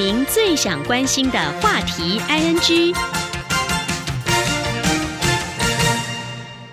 您最想关心的话题，I N G。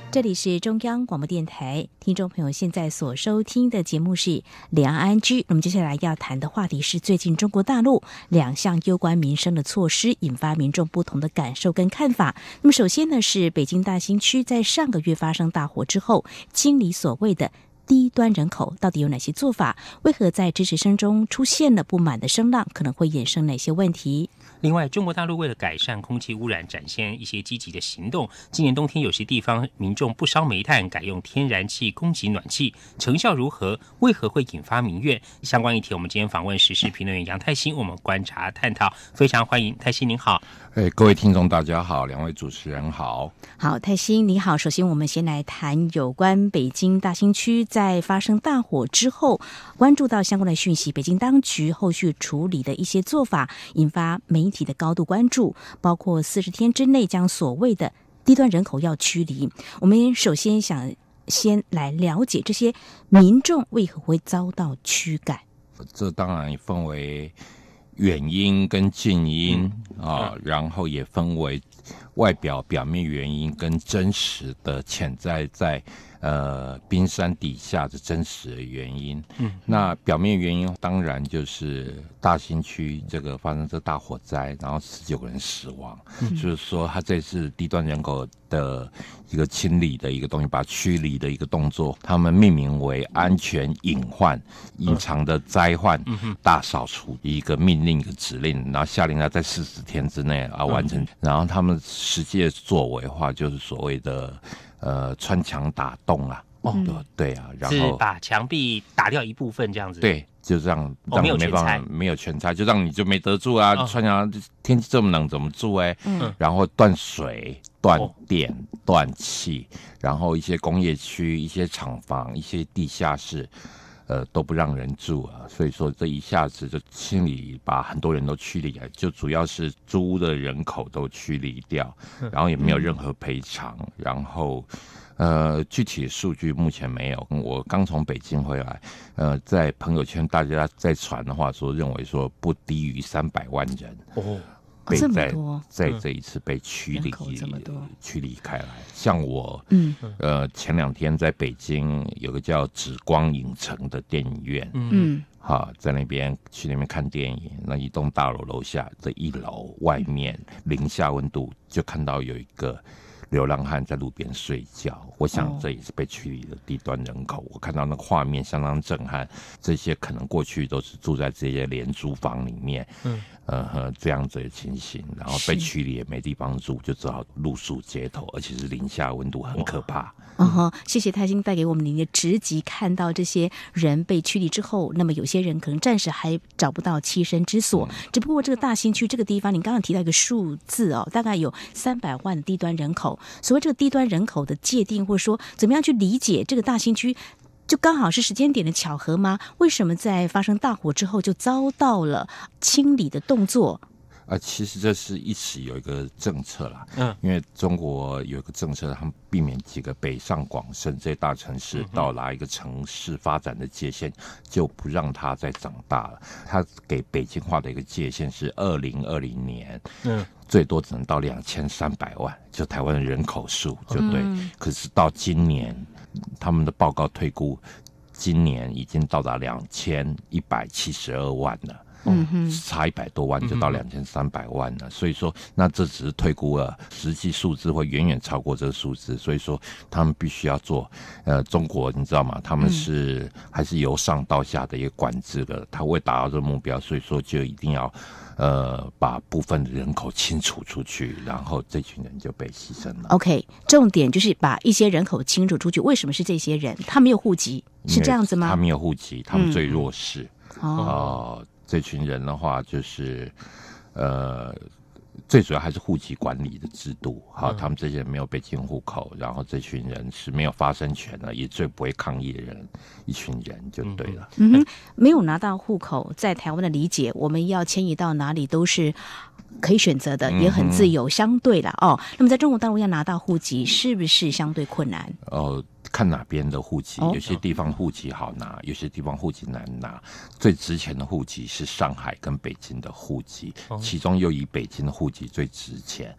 这里是中央广播电台，听众朋友现在所收听的节目是《梁安居》。那么接下来要谈的话题是最近中国大陆两项攸关民生的措施引发民众不同的感受跟看法。那么首先呢，是北京大兴区在上个月发生大火之后清理所谓的。低端人口到底有哪些做法？为何在支持声中出现了不满的声浪？可能会衍生哪些问题？另外，中国大陆为了改善空气污染，展现一些积极的行动。今年冬天，有些地方民众不烧煤炭，改用天然气供给暖气，成效如何？为何会引发民怨？相关议题，我们今天访问时事评论员杨泰兴，我们观察探讨。非常欢迎泰兴，您好。哎，各位听众，大家好，两位主持人好，好泰兴你好。首先，我们先来谈有关北京大兴区在发生大火之后，关注到相关的讯息，北京当局后续处理的一些做法，引发媒体的高度关注，包括四十天之内将所谓的低端人口要驱离。我们首先想先来了解这些民众为何会遭到驱赶。这当然分为。远音跟近音啊，然后也分为。外表表面原因跟真实的潜在在，呃，冰山底下的真实的原因。嗯，那表面原因当然就是大兴区这个发生这大火灾，然后十九个人死亡。嗯，就是说他这次低端人口的一个清理的一个东西，把区里的一个动作，他们命名为安全隐患、隐藏的灾患大扫除一个命令一个指令，然后下令他，在四十天之内啊完成，然后他们。实际作为的话，就是所谓的呃穿墙打洞啊，哦，对啊，然后把墙壁打掉一部分这样子，对，就这样，没有全法，没有全拆，就让你就没得住啊，穿墙，天气这么冷怎么住哎？嗯，然后断水、断电、断气，然后一些工业区、一些厂房、一些地下室。呃，都不让人住啊，所以说这一下子就清理，把很多人都驱离，就主要是租屋的人口都驱离掉，然后也没有任何赔偿，然后，呃，具体数据目前没有，我刚从北京回来，呃，在朋友圈大家在传的话说，认为说不低于三百万人哦。被在在这一次被驱离、驱离开来，像我，呃，前两天在北京有个叫紫光影城的电影院，嗯，好，在那边去那边看电影，那一栋大楼楼下这一楼外面，零下温度就看到有一个。流浪汉在路边睡觉，我想这也是被驱离的低端人口。我看到那画面相当震撼，这些可能过去都是住在这些廉租房里面，嗯，呃，这样子的情形，然后被驱离也没地方住，就只好露宿街头，而且是零下温度很可怕。嗯哼，谢谢泰兴带给我们您的直击，看到这些人被驱离之后，那么有些人可能暂时还找不到栖身之所，只不过这个大兴区这个地方，你刚刚提到一个数字哦，大概有三百万的低端人口。所谓这个低端人口的界定，或者说怎么样去理解这个大兴区，就刚好是时间点的巧合吗？为什么在发生大火之后就遭到了清理的动作？啊，其实这是一起有一个政策啦，嗯，因为中国有一个政策，他们避免几个北上广深这些大城市到达一个城市发展的界限，就不让它再长大了。他给北京划的一个界限是二零二零年，嗯，最多只能到两千三百万，就台湾的人口数，就对。可是到今年，他们的报告推估，今年已经到达两千一百七十二万了。嗯哼，差一百多万就到两千三百万了，所以说那这只是退估了，实际数字会远远超过这个数字，所以说他们必须要做。呃，中国你知道吗？他们是还是由上到下的一个管制的，他为达到这个目标，所以说就一定要呃把部分人口清除出去，然后这群人就被牺牲了。OK，重点就是把一些人口清除出去。为什么是这些人？他没有户籍是这样子吗？他没有户籍，他们最弱势哦。这群人的话，就是，呃，最主要还是户籍管理的制度，好，他们这些人没有北京户口，然后这群人是没有发生权的，也最不会抗议的人，一群人就对了。嗯，没有拿到户口，在台湾的理解，我们要迁移到哪里都是可以选择的，也很自由，相对的哦。那么在中国大陆要拿到户籍，是不是相对困难？哦。看哪边的户籍，有些地方户籍好拿，有些地方户籍难拿。最值钱的户籍是上海跟北京的户籍，其中又以北京的户籍最值钱。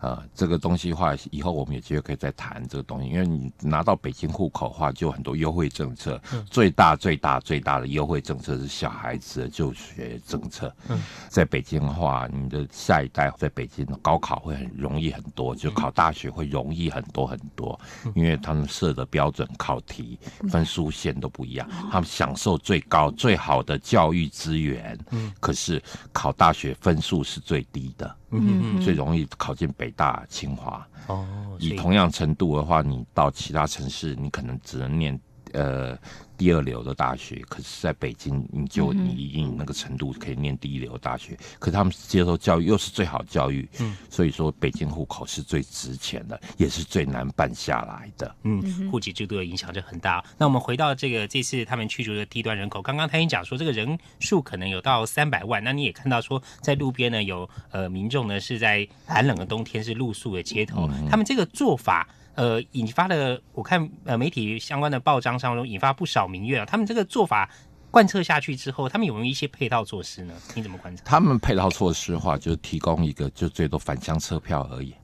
呃，这个东西话以后我们有机会可以再谈这个东西，因为你拿到北京户口话，就很多优惠政策。最大最大最大的优惠政策是小孩子的就学政策。嗯，在北京话，你的下一代在北京高考会很容易很多，就考大学会容易很多很多，因为他们设的标准、考题、分数线都不一样，他们享受最高最好的教育资源。嗯，可是考大学分数是最低的。嗯，最容易考进北大、清华。哦，以同样程度的话，你到其他城市，你可能只能念。呃，第二流的大学，可是在北京，你就你一定那个程度可以念第一流大学。可他们接受教育又是最好教育，嗯，所以说北京户口是最值钱的，也是最难办下来的。嗯，户籍制度的影响就很大。那我们回到这个这次他们驱逐的低端人口，刚刚他已经讲说这个人数可能有到三百万。那你也看到说在路边呢有呃民众呢是在寒冷的冬天是露宿的街头，他们这个做法。呃，引发了我看呃媒体相关的报章上中引发不少民怨啊。他们这个做法贯彻下去之后，他们有没有一些配套措施呢？你怎么观察？他们配套措施的话，就提供一个就最多返乡车票而已，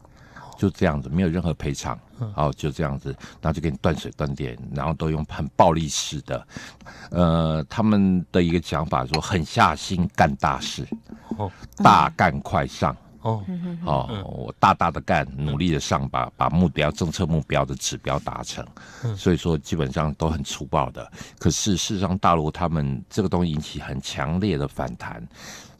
就这样子，没有任何赔偿。哦，就这样子，然后就给你断水断电，然后都用很暴力式的。呃，他们的一个讲法说，狠下心干大事，大干快上。哦，好，我大大的干，努力的上，把把目标、政策目标的指标达成。所以说，基本上都很粗暴的。可是事实上，大陆他们这个东西引起很强烈的反弹。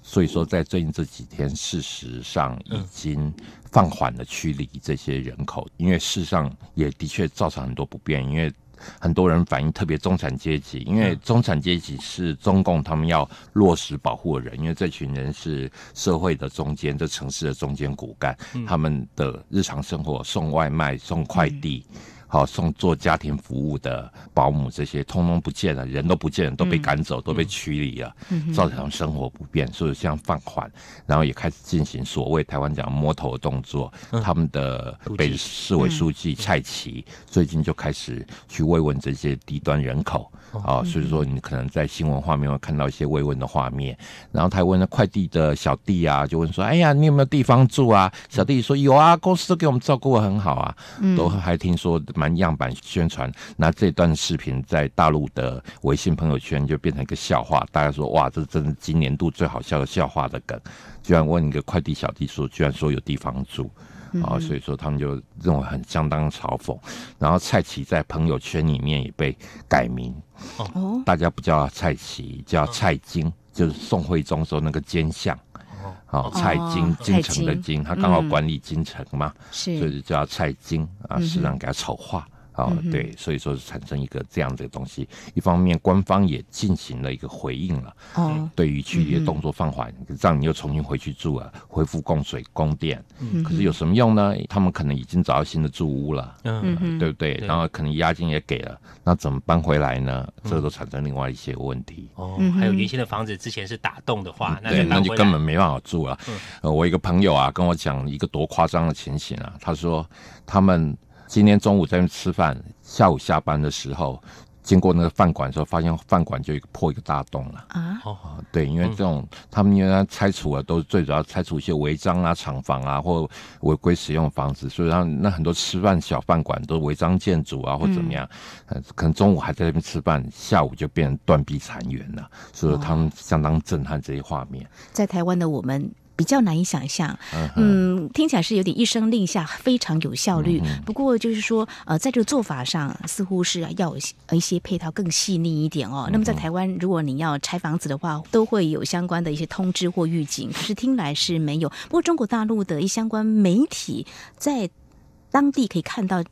所以说，在最近这几天，事实上已经放缓了驱离这些人口，因为事实上也的确造成很多不便，因为。很多人反映，特别中产阶级，因为中产阶级是中共他们要落实保护的人，因为这群人是社会的中间，这城市的中间骨干，他们的日常生活送外卖、送快递。好，送做家庭服务的保姆这些，通通不见了，人都不见，了，都被赶走，都被驱离了，造成生活不便，所以像放缓，然后也开始进行所谓台湾讲摸头的动作。他们的北市委书记蔡奇最近就开始去慰问这些低端人口啊，所以说你可能在新闻画面会看到一些慰问的画面。然后台湾的快递的小弟啊，就问说：“哎呀，你有没有地方住啊？”小弟说：“有啊，公司都给我们照顾得很好啊，都还听说。”蛮样板宣传，那这段视频在大陆的微信朋友圈就变成一个笑话，大家说：哇，这真是今年度最好笑的笑话的梗，居然问一个快递小弟说，居然说有地方住，啊，所以说他们就认为很相当嘲讽。然后蔡奇在朋友圈里面也被改名，哦，大家不叫蔡奇，叫蔡京，就是宋徽宗时候那个奸相。啊，蔡京京城的京，他刚好管理京城嘛，所以就叫蔡京啊，市长给他丑化。哦，对，所以说产生一个这样的东西，一方面官方也进行了一个回应了，哦，对于区域动作放缓，让你又重新回去住啊，恢复供水供电，嗯，可是有什么用呢？他们可能已经找到新的住屋了，嗯，对不对？然后可能押金也给了，那怎么搬回来呢？这都产生另外一些问题。哦，还有原先的房子之前是打洞的话，那就根本没办法住了。呃，我一个朋友啊跟我讲一个多夸张的情形啊，他说他们。今天中午在那边吃饭，下午下班的时候经过那个饭馆的时候，发现饭馆就一个破一个大洞了啊！哦，对，因为这种他们因为拆除啊，都最主要拆除一些违章啊、厂房啊或违规使用房子，所以让那很多吃饭小饭馆都违章建筑啊或怎么样，呃，可能中午还在那边吃饭，下午就变成断壁残垣了，所以他们相当震撼这些画面。在台湾的我们。比较难以想象，嗯，听起来是有点一声令下，非常有效率。不过就是说，呃，在这个做法上似乎是要一些配套更细腻一点哦。那么在台湾，如果你要拆房子的话，都会有相关的一些通知或预警。可是听来是没有。不过中国大陆的一些相关媒体在当地可以看到。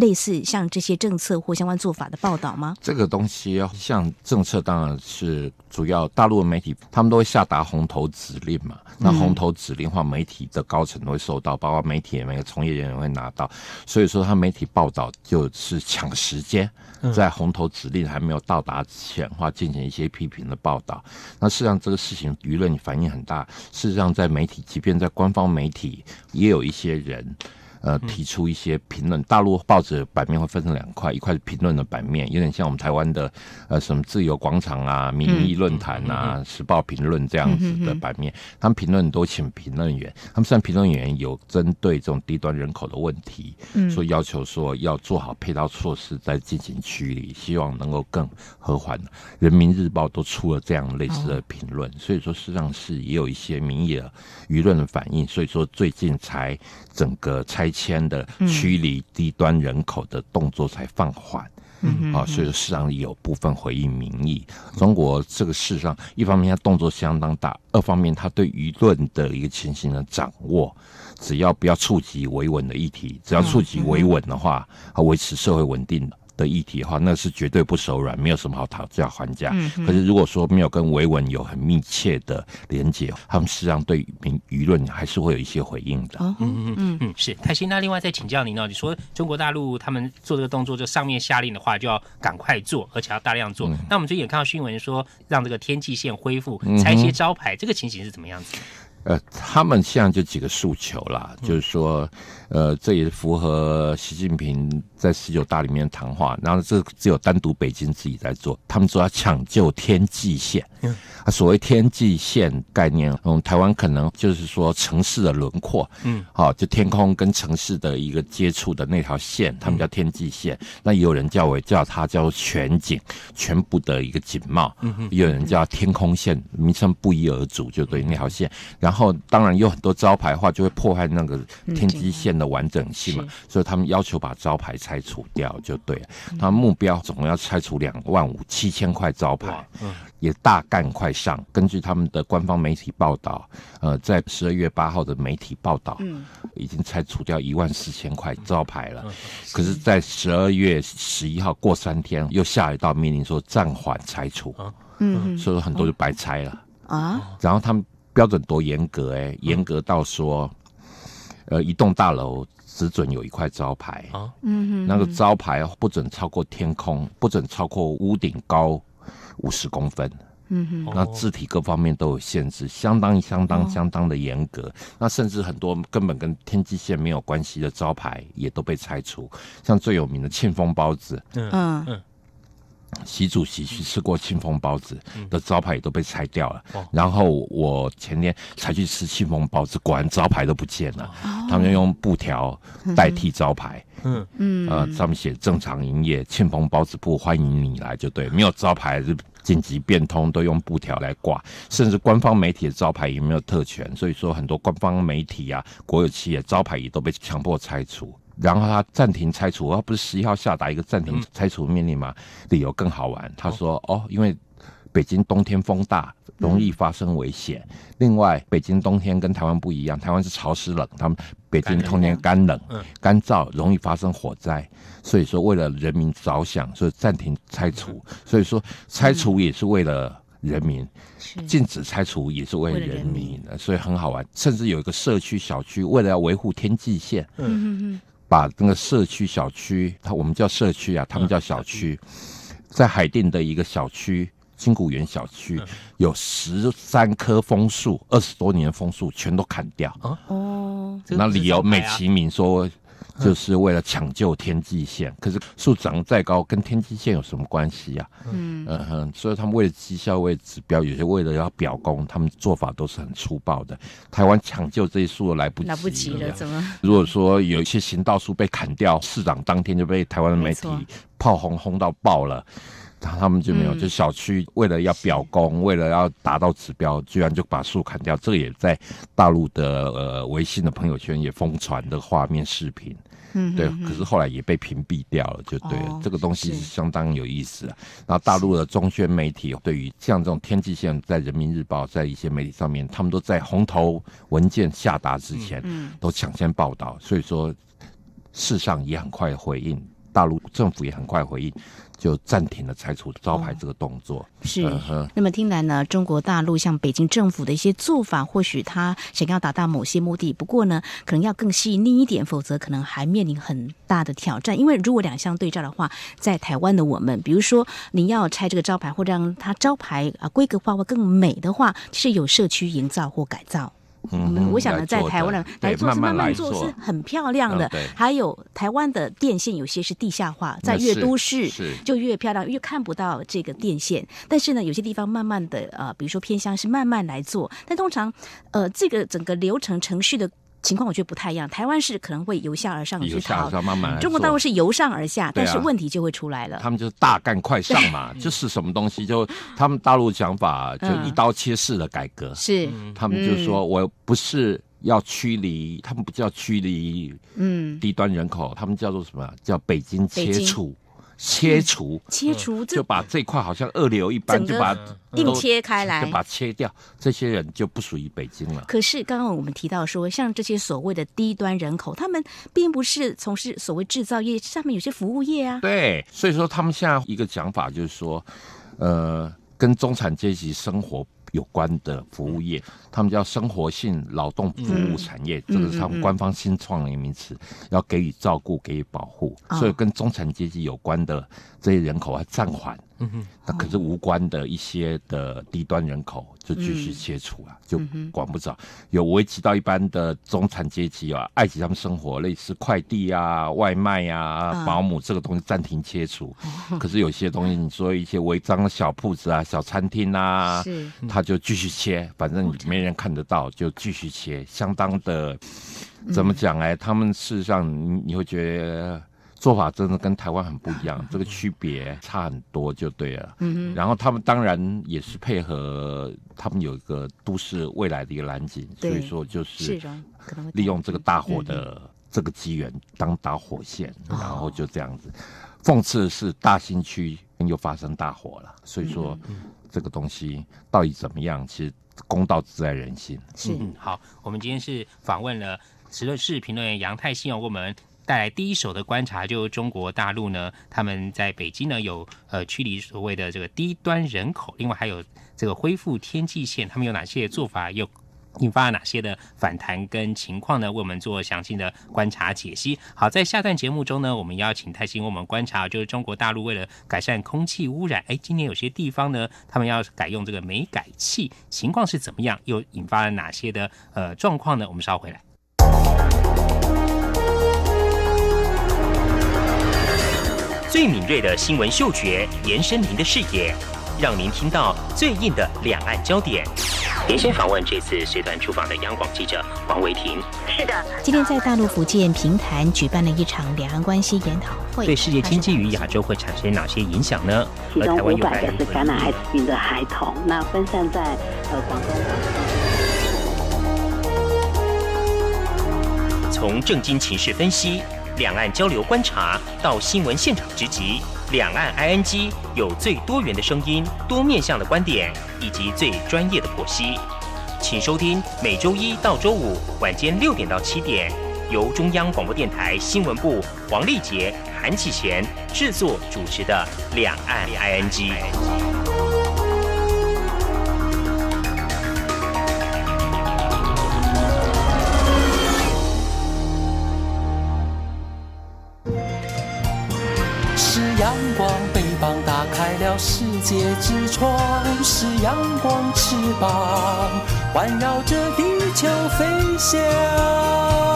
类似像这些政策或相关做法的报道吗？这个东西像政策当然是主要大陆媒体，他们都会下达红头指令嘛。那红头指令话，媒体的高层都会收到，包括媒体每个从业人员会拿到。所以说，他媒体报道就是抢时间，在红头指令还没有到达之前，话进行一些批评的报道。那事实上，这个事情舆论反应很大。事实上，在媒体，即便在官方媒体，也有一些人。呃，提出一些评论。大陆报纸版面会分成两块，一块是评论的版面，有点像我们台湾的呃什么自由广场啊、民意论坛啊、时报评论这样子的版面。他们评论都请评论员，他们虽然评论员有针对这种低端人口的问题，说要求说要做好配套措施再进行驱离，希望能够更和缓。人民日报都出了这样类似的评论，所以说实际上是也有一些民意的舆论的反应，所以说最近才整个拆。迁的区离低端人口的动作才放缓，嗯啊，所以市场里有部分回应民意。中国这个事上，一方面它动作相当大，二方面它对舆论的一个情形的掌握，只要不要触及维稳的议题，只要触及维稳的话，它维持社会稳定了。的议题的话，那是绝对不手软，没有什么好讨价还价。嗯可是如果说没有跟维稳有很密切的连结，他们实际上对民舆论还是会有一些回应的。嗯嗯嗯嗯，是。泰兴。那另外再请教您呢？你说中国大陆他们做这个动作，就上面下令的话，就要赶快做，而且要大量做。那我们最近也看到新闻说，让这个天际线恢复拆卸招牌，这个情形是怎么样子？呃，他们现在就几个诉求啦，就是说。呃，这也符合习近平在十九大里面谈话。然后这只有单独北京自己在做，他们说要抢救天际线。嗯，啊，所谓天际线概念，嗯，台湾可能就是说城市的轮廓，嗯，好，就天空跟城市的一个接触的那条线，他们叫天际线。那也有人叫我叫它叫全景，全部的一个景貌。嗯，也有人叫天空线，名称不一而足，就对那条线。然后当然有很多招牌话就会破坏那个天际线。的完整性嘛，所以他们要求把招牌拆除掉就对。他目标总要拆除两万五七千块招牌，也大干快上。根据他们的官方媒体报道，呃，在十二月八号的媒体报道，嗯，已经拆除掉一万四千块招牌了。可是，在十二月十一号过三天，又下一道命令说暂缓拆除，嗯，所以很多就白拆了啊。然后他们标准多严格哎，严格到说。呃，一栋大楼只准有一块招牌啊，嗯那个招牌不准超过天空，不准超过屋顶高五十公分，嗯哼，那字体各方面都有限制，相当相当相当的严格。那甚至很多根本跟天际线没有关系的招牌也都被拆除，像最有名的庆丰包子，嗯嗯。习主席去吃过庆丰包子的招牌也都被拆掉了。然后我前天才去吃庆丰包子，果然招牌都不见了。他们用布条代替招牌。嗯嗯，呃，上面写“正常营业，庆丰包子铺，欢迎你来”就对，没有招牌是紧急变通，都用布条来挂。甚至官方媒体的招牌也没有特权，所以说很多官方媒体啊、国有企业招牌也都被强迫拆除。然后他暂停拆除，他不是十一号下达一个暂停拆除命令吗？理由更好玩，他说哦，因为北京冬天风大，容易发生危险。另外，北京冬天跟台湾不一样，台湾是潮湿冷，他们北京冬天干冷，干燥容易发生火灾。所以说，为了人民着想，所以暂停拆除。所以说，拆除也是为了人民，禁止拆除也是为人民，所以很好玩。甚至有一个社区小区，为了要维护天际线。嗯嗯嗯。把那个社区小区，他我们叫社区啊，他们叫小区，在海淀的一个小区金谷园小区，有十三棵枫树，二十多年的枫树，全都砍掉。哦，那理由美其名说。就是为了抢救天际线，可是树长得再高，跟天际线有什么关系呀？嗯嗯哼，所以他们为了绩效，为了指标，有些为了要表功，他们做法都是很粗暴的。台湾抢救这些树来不及，来不及了，怎么？如果说有一些行道树被砍掉，市长当天就被台湾的媒体炮轰轰到爆了。他们就没有，就小区为了要表功，为了要达到指标，居然就把树砍掉。这个也在大陆的呃微信的朋友圈也疯传的画面视频，嗯，对。可是后来也被屏蔽掉了，就对。这个东西是相当有意思啊。然后大陆的中宣媒体对于像这种天际线，在人民日报，在一些媒体上面，他们都在红头文件下达之前，嗯，都抢先报道，所以说，事上也很快回应，大陆政府也很快回应。就暂停了拆除招牌这个动作。是，那么听来呢，中国大陆像北京政府的一些做法，或许他想要达到某些目的，不过呢，可能要更细腻一点，否则可能还面临很大的挑战。因为如果两相对照的话，在台湾的我们，比如说你要拆这个招牌，或让它招牌啊规格化或更美的话，是有社区营造或改造。嗯，我想呢，在台湾呢，来做是慢慢做，是很漂亮的。对，还有台湾的电线有些是地下化，在越都市就越漂亮，越看不到这个电线。但是呢，有些地方慢慢的呃，比如说偏乡是慢慢来做，但通常呃，这个整个流程程序的。情况我觉得不太一样，台湾是可能会由下而上去慢中国大陆是由上而下，但是问题就会出来了。他们就是大干快上嘛，就是什么东西，就他们大陆讲法就一刀切式的改革，是他们就说我不是要驱离，他们不叫驱离，嗯，低端人口，他们叫做什么？叫北京切除。切除，切除就把这块好像二流一般，就把定切开来，就把切掉。这些人就不属于北京了。可是刚刚我们提到说，像这些所谓的低端人口，他们并不是从事所谓制造业，上面有些服务业啊。对，所以说他们现在一个讲法就是说，呃，跟中产阶级生活。有关的服务业，他们叫生活性劳动服务产业，这个是他们官方新创的一个名词，要给予照顾，给予保护，所以跟中产阶级有关的。这些人口啊暂缓，嗯哼，那可是无关的一些的低端人口就继续切除啊，就管不着。有危持到一般的中产阶级啊，爱及他们生活，类似快递啊、外卖啊、保姆这个东西暂停切除。可是有些东西，你说一些违章的小铺子啊、小餐厅啊，是，他就继续切，反正没人看得到，就继续切，相当的，怎么讲哎，他们事实上你你会觉得。做法真的跟台湾很不一样，这个区别差很多就对了。嗯嗯。然后他们当然也是配合，他们有一个都市未来的一个蓝景，所以说就是利用这个大火的这个机缘当打火线，然后就这样子。讽刺是大兴区又发生大火了，所以说这个东西到底怎么样？其实公道自在人心。是。好，我们今天是访问了《时论》市评论员杨泰兴，我们。带来第一手的观察，就是中国大陆呢，他们在北京呢有呃驱离所谓的这个低端人口，另外还有这个恢复天际线，他们有哪些做法，又引发了哪些的反弹跟情况呢？为我们做详细的观察解析。好，在下段节目中呢，我们邀请泰兴为我们观察，就是中国大陆为了改善空气污染，哎，今年有些地方呢，他们要改用这个煤改气，情况是怎么样，又引发了哪些的呃状况呢？我们稍回来。最敏锐的新闻嗅觉，延伸您的视野，让您听到最硬的两岸焦点。连线访问这次随团出访的央广记者王维婷。是的，今天在大陆福建平潭举办了一场两岸关系研讨会，对世界经济与亚洲会产生哪些影响呢？其中五百个是感染艾滋病的孩童，那分散在呃广东。从政经情势分析。两岸交流观察到新闻现场直击，两岸 ING 有最多元的声音、多面向的观点以及最专业的剖析，请收听每周一到周五晚间六点到七点，由中央广播电台新闻部王丽杰、韩启贤制作主持的两岸 ING。世界之窗是阳光翅膀，环绕着地球飞翔。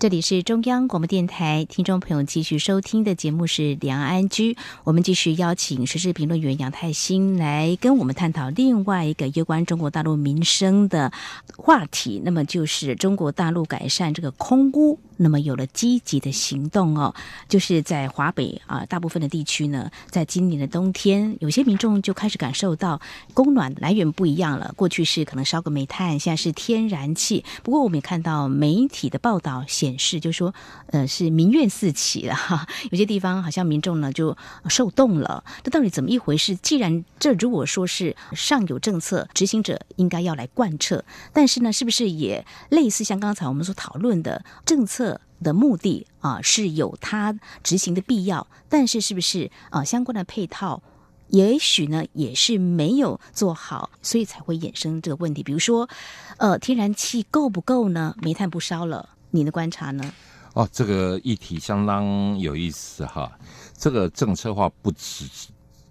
这里是中央广播电台，听众朋友继续收听的节目是《梁安居》，我们继续邀请时事评论员杨太新来跟我们探讨另外一个有关中国大陆民生的话题，那么就是中国大陆改善这个空屋。那么有了积极的行动哦，就是在华北啊，大部分的地区呢，在今年的冬天，有些民众就开始感受到供暖来源不一样了。过去是可能烧个煤炭，现在是天然气。不过我们也看到媒体的报道显示，就说，呃，是民怨四起了哈。有些地方好像民众呢就受冻了。这到底怎么一回事？既然这如果说是上有政策，执行者应该要来贯彻，但是呢，是不是也类似像刚才我们所讨论的政策？的目的啊是有它执行的必要，但是是不是啊相关的配套也许呢也是没有做好，所以才会衍生这个问题。比如说，呃，天然气够不够呢？煤炭不烧了，您的观察呢？哦，这个议题相当有意思哈。这个政策化不止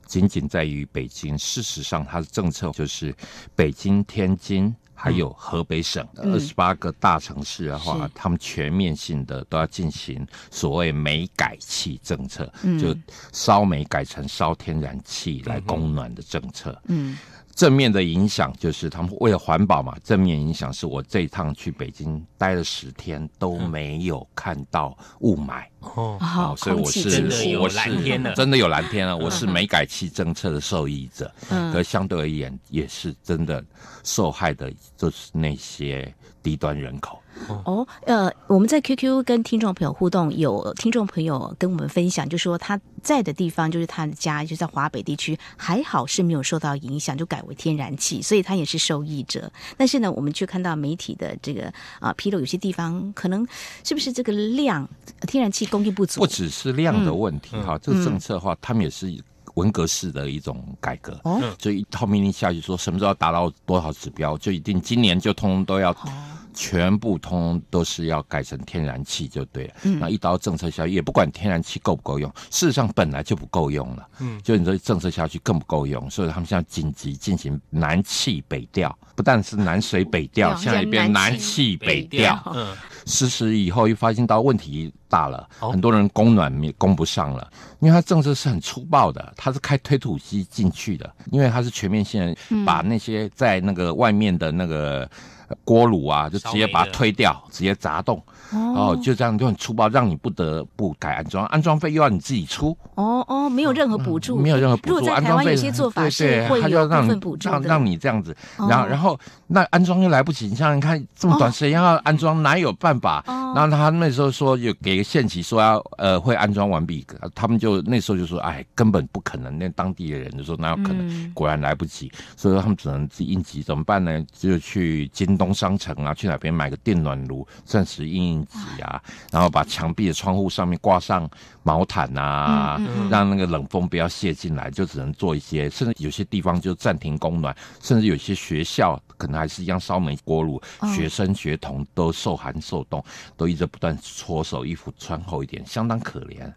仅仅在于北京，事实上它的政策就是北京、天津。还有河北省二十八个大城市的话，他们全面性的都要进行所谓煤改气政策，就烧煤改成烧天然气来供暖的政策。正面的影响就是他们为了环保嘛，正面影响是我这一趟去北京待了十天都没有看到雾霾哦，好、所以我是真的有蓝天了，真的有蓝天了，我是煤改气政策的受益者，可相对而言也是真的受害的，就是那些。低端人口哦，呃，我们在 QQ 跟听众朋友互动，有听众朋友跟我们分享，就说他在的地方就是他的家，就在华北地区，还好是没有受到影响，就改为天然气，所以他也是受益者。但是呢，我们却看到媒体的这个啊披露，有些地方可能是不是这个量天然气供应不足，不只是量的问题哈，这个政策的话，他们也是。文革式的一种改革，就一套命令下去，说什么时要达到多少指标，就一定今年就通通都要。全部通都是要改成天然气就对了。那一刀政策下去也不管天然气够不够用，事实上本来就不够用了。嗯，就你说政策下去更不够用，所以他们现在紧急进行南气北调，不但是南水北调，现在变南气北调。嗯，实施以后又发现到问题大了，很多人供暖没供不上了，因为它政策是很粗暴的，它是开推土机进去的，因为它是全面性的把那些在那个外面的那个。锅炉啊，就直接把它推掉，直接砸洞，哦，就这样就很粗暴，让你不得不改安装，安装费又要你自己出。哦哦，没有任何补助，没有任何补助。安装费一些做法是会有部分补助让你这样子。然后，然后那安装又来不及，你像你看这么短时间要安装，哪有办法？然后他那时候说有给个限期，说要呃会安装完毕，他们就那时候就说，哎，根本不可能。那当地的人就说，那可能果然来不及，所以说他们只能自己应急，怎么办呢？就去金。东商城啊，去哪边买个电暖炉暂时应急啊，然后把墙壁的窗户上面挂上毛毯啊，让那个冷风不要泄进来，就只能做一些，甚至有些地方就暂停供暖，甚至有些学校可能还是一样烧煤锅炉，学生学童都受寒受冻，都一直不断搓手，衣服穿厚一点，相当可怜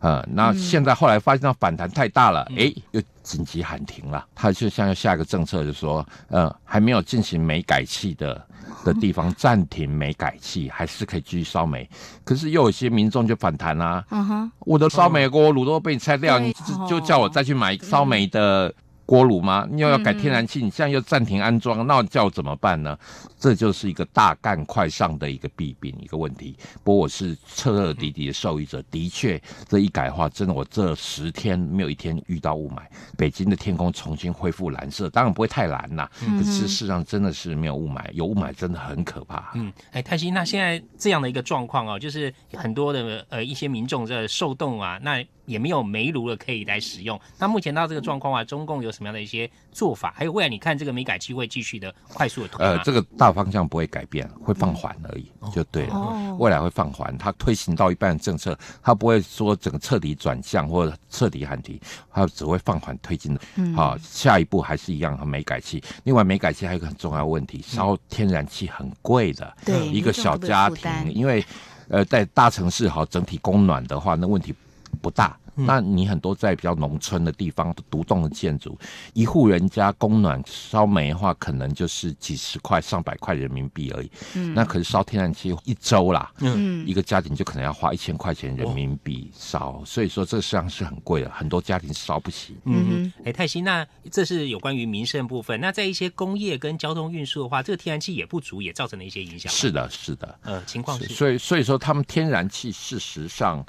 啊。那现在后来发现反弹太大了，哎，又。紧急喊停了，他就像要下一个政策，就说，呃，还没有进行煤改气的的地方暂停煤改气，还是可以继续烧煤。可是又有些民众就反弹啦，嗯哼，我的烧煤锅炉都被你拆掉，你就叫我再去买烧煤的。锅炉吗？你又要改天然气，你现在又暂停安装，那叫怎么办呢？这就是一个大干快上的一个弊病，一个问题。不过我是彻彻底底的受益者，的确这一改的话，真的我这十天没有一天遇到雾霾，北京的天空重新恢复蓝色，当然不会太蓝啦。可是事实上真的是没有雾霾，有雾霾真的很可怕。嗯，哎，泰新，那现在这样的一个状况哦，就是很多的呃一些民众在受冻啊，那也没有煤炉了可以来使用。那目前到这个状况啊，中共有。什么样的一些做法，还有未来你看这个煤改气会继续的快速的推呃，这个大方向不会改变，会放缓而已，就对了。未来会放缓，它推行到一半政策，它不会说整个彻底转向或者彻底喊停，它只会放缓推进的。好，下一步还是一样和煤改气。另外，煤改气还有一个很重要问题，烧天然气很贵的。对，一个小家庭，因为呃在大城市好整体供暖的话，那问题不大。那你很多在比较农村的地方，独栋的建筑，一户人家供暖烧煤的话，可能就是几十块、上百块人民币而已。嗯，那可是烧天然气一周啦，嗯，一个家庭就可能要花一千块钱人民币烧，所以说这实际上是很贵的，很多家庭烧不起。嗯，哎，泰西，那这是有关于民生部分。那在一些工业跟交通运输的话，这个天然气也不足，也造成了一些影响。是的，是的，呃，情况是。所以，所以说他们天然气事实上。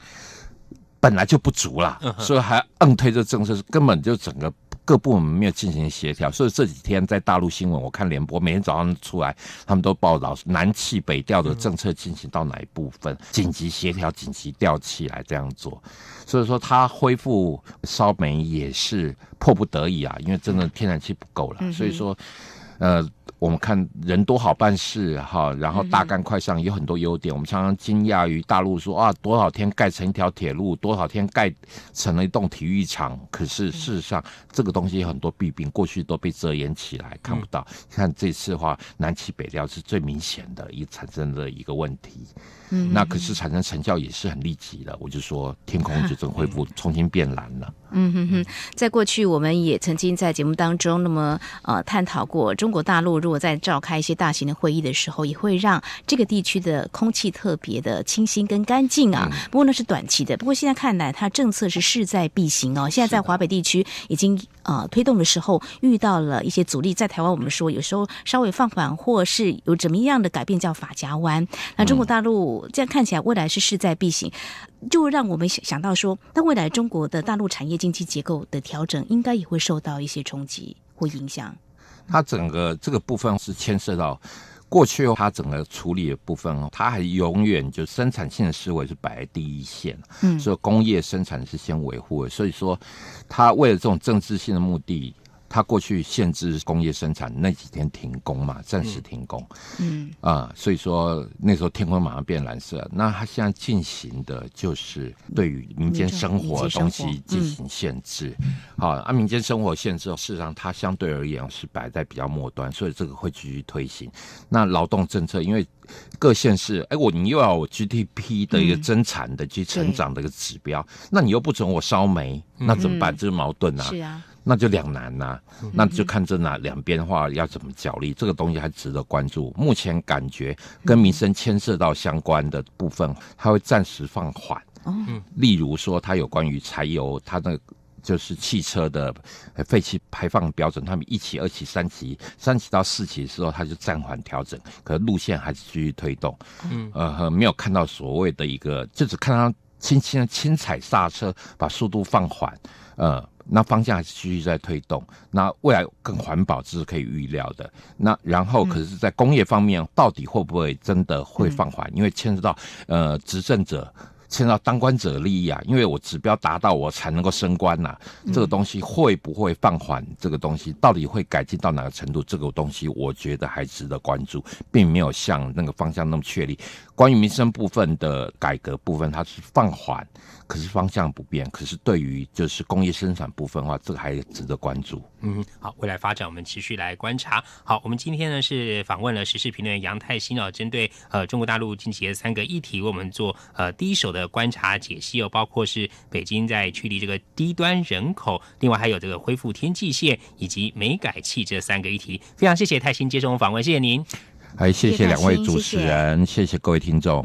本来就不足了，所以还硬推这政策是根本就整个各部门没有进行协调，所以这几天在大陆新闻，我看联播，每天早上出来，他们都报道南气北调的政策进行到哪一部分，紧急协调，紧急调起来这样做，所以说他恢复烧煤也是迫不得已啊，因为真的天然气不够了，所以说。呃，我们看人多好办事哈，然后大干快上有很多优点。我们常常惊讶于大陆说啊，多少天盖成一条铁路，多少天盖成了一栋体育场。可是事实上，这个东西很多弊病，过去都被遮掩起来，看不到。看这次的话，南起北调是最明显的，也产生了一个问题。嗯，那可是产生成效也是很立即的。我就说天空就正恢复，重新变蓝了。嗯哼哼，在过去我们也曾经在节目当中那么呃探讨过。中国大陆如果在召开一些大型的会议的时候，也会让这个地区的空气特别的清新跟干净啊。不过那是短期的。不过现在看来，它政策是势在必行哦。现在在华北地区已经呃推动的时候，遇到了一些阻力。在台湾，我们说有时候稍微放缓或是有怎么样的改变叫法夹弯。那中国大陆这样看起来未来是势在必行，就让我们想到说，那未来中国的大陆产业经济结构的调整，应该也会受到一些冲击或影响。它整个这个部分是牵涉到过去它整个处理的部分哦，它还永远就生产性的思维是摆在第一线，嗯，所以工业生产是先维护，所以说它为了这种政治性的目的。他过去限制工业生产那几天停工嘛，暂时停工，嗯啊，所以说那时候天空马上变蓝色。那他现在进行的就是对于民间生活东西进行限制，好，啊，民间生活限制，事实上它相对而言是摆在比较末端，所以这个会继续推行。那劳动政策，因为各县市，哎，我你又要我 GDP 的一个增产的去成长的一个指标，那你又不准我烧煤，那怎么办？这是矛盾是啊。那就两难呐，那就看这哪两边的话要怎么角力，这个东西还值得关注。目前感觉跟民生牵涉到相关的部分，它会暂时放缓。例如说它有关于柴油，它的就是汽车的废气排放标准，他们一起、二期、三期、三期到四期的时候，它就暂缓调整，可路线还是继续推动。嗯，呃，没有看到所谓的一个，就只看到轻轻的轻踩刹车，把速度放缓。嗯。那方向还是继续在推动，那未来更环保这是可以预料的。那然后可是，在工业方面，到底会不会真的会放缓？因为牵涉到呃执政者。牵到当官者利益啊，因为我指标达到，我才能够升官呐。这个东西会不会放缓？这个东西到底会改进到哪个程度？这个东西我觉得还值得关注，并没有像那个方向那么确立。关于民生部分的改革部分，它是放缓，可是方向不变。可是对于就是工业生产部分的话，这个还值得关注。嗯，好，未来发展我们持续来观察。好，我们今天呢是访问了时事评论杨泰新啊，针对呃中国大陆近期的三个议题，为我们做呃第一手的观察解析，哦，包括是北京在驱离这个低端人口，另外还有这个恢复天际线以及煤改气这三个议题。非常谢谢泰新接受我们访问，谢谢您。还谢谢两位主持人，谢谢各位听众。